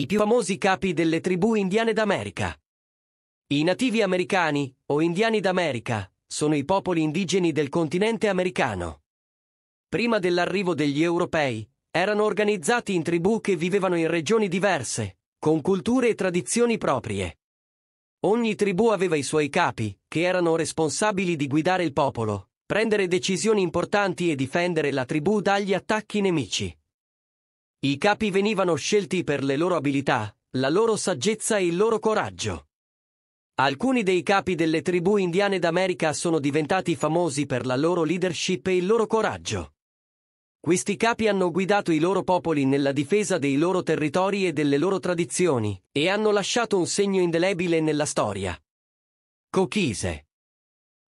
i più famosi capi delle tribù indiane d'America. I nativi americani, o indiani d'America, sono i popoli indigeni del continente americano. Prima dell'arrivo degli europei, erano organizzati in tribù che vivevano in regioni diverse, con culture e tradizioni proprie. Ogni tribù aveva i suoi capi, che erano responsabili di guidare il popolo, prendere decisioni importanti e difendere la tribù dagli attacchi nemici. I capi venivano scelti per le loro abilità, la loro saggezza e il loro coraggio. Alcuni dei capi delle tribù indiane d'America sono diventati famosi per la loro leadership e il loro coraggio. Questi capi hanno guidato i loro popoli nella difesa dei loro territori e delle loro tradizioni, e hanno lasciato un segno indelebile nella storia. Cochise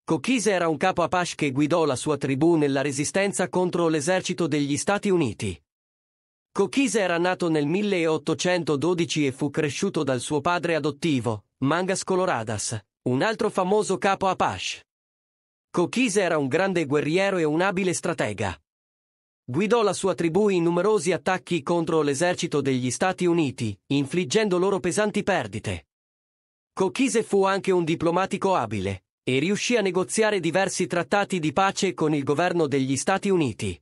Cochise era un capo Apache che guidò la sua tribù nella resistenza contro l'esercito degli Stati Uniti. Kokise era nato nel 1812 e fu cresciuto dal suo padre adottivo, Mangas Coloradas, un altro famoso capo Apache. Kokise era un grande guerriero e un abile stratega. Guidò la sua tribù in numerosi attacchi contro l'esercito degli Stati Uniti, infliggendo loro pesanti perdite. Kokise fu anche un diplomatico abile, e riuscì a negoziare diversi trattati di pace con il governo degli Stati Uniti.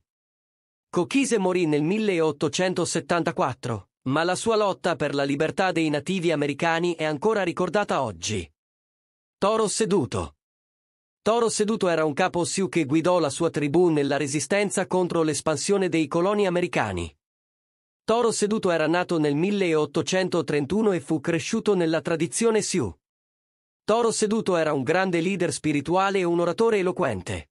Cochise morì nel 1874, ma la sua lotta per la libertà dei nativi americani è ancora ricordata oggi. Toro seduto. Toro seduto era un capo Sioux che guidò la sua tribù nella resistenza contro l'espansione dei coloni americani. Toro seduto era nato nel 1831 e fu cresciuto nella tradizione Sioux. Toro seduto era un grande leader spirituale e un oratore eloquente.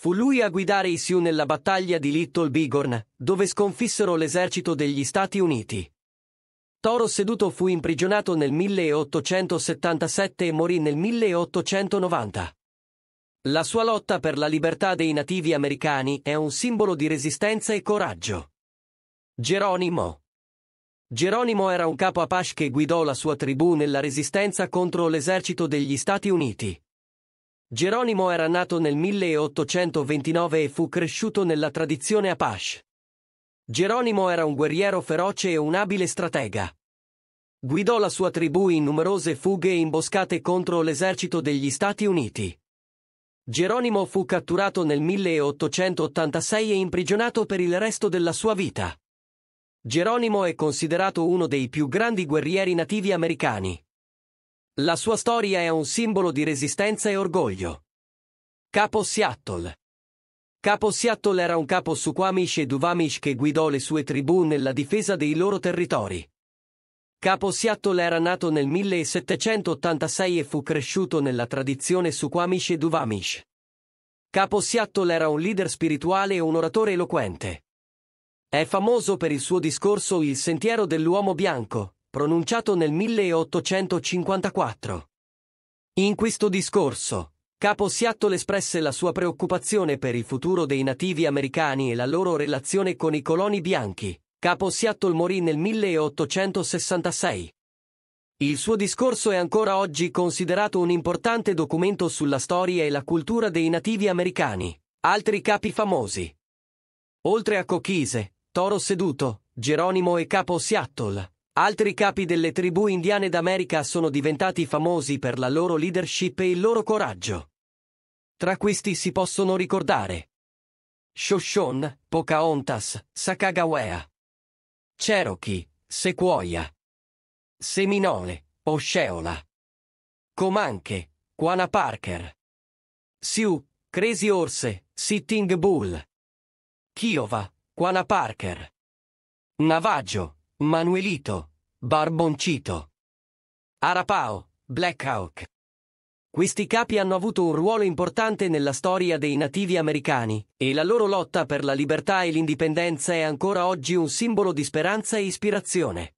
Fu lui a guidare i Sioux nella battaglia di Little Bighorn, dove sconfissero l'esercito degli Stati Uniti. Toro Seduto fu imprigionato nel 1877 e morì nel 1890. La sua lotta per la libertà dei nativi americani è un simbolo di resistenza e coraggio. Geronimo Geronimo era un capo Apache che guidò la sua tribù nella resistenza contro l'esercito degli Stati Uniti. Geronimo era nato nel 1829 e fu cresciuto nella tradizione Apache. Geronimo era un guerriero feroce e un abile stratega. Guidò la sua tribù in numerose fughe e imboscate contro l'esercito degli Stati Uniti. Geronimo fu catturato nel 1886 e imprigionato per il resto della sua vita. Geronimo è considerato uno dei più grandi guerrieri nativi americani. La sua storia è un simbolo di resistenza e orgoglio. Capo Seattle Capo Seattle era un capo Suquamish e Duvamish che guidò le sue tribù nella difesa dei loro territori. Capo Seattle era nato nel 1786 e fu cresciuto nella tradizione Suquamish e Duvamish. Capo Seattle era un leader spirituale e un oratore eloquente. È famoso per il suo discorso Il sentiero dell'uomo bianco, pronunciato nel 1854. In questo discorso, Capo Seattle espresse la sua preoccupazione per il futuro dei nativi americani e la loro relazione con i coloni bianchi. Capo Seattle morì nel 1866. Il suo discorso è ancora oggi considerato un importante documento sulla storia e la cultura dei nativi americani. Altri capi famosi. Oltre a Cochise, Toro Seduto, Geronimo e Capo Seattle. Altri capi delle tribù indiane d'America sono diventati famosi per la loro leadership e il loro coraggio. Tra questi si possono ricordare Shoshone, Pocahontas, Sacagawea, Cherokee, Sequoia, Seminole, Osceola, Comanche, Quana Parker, Sioux, Crazy Orse, Sitting Bull, Kiowa, Quana Parker, Navajo, Manuelito, Barboncito, Arapao, Black Hawk. Questi capi hanno avuto un ruolo importante nella storia dei nativi americani e la loro lotta per la libertà e l'indipendenza è ancora oggi un simbolo di speranza e ispirazione.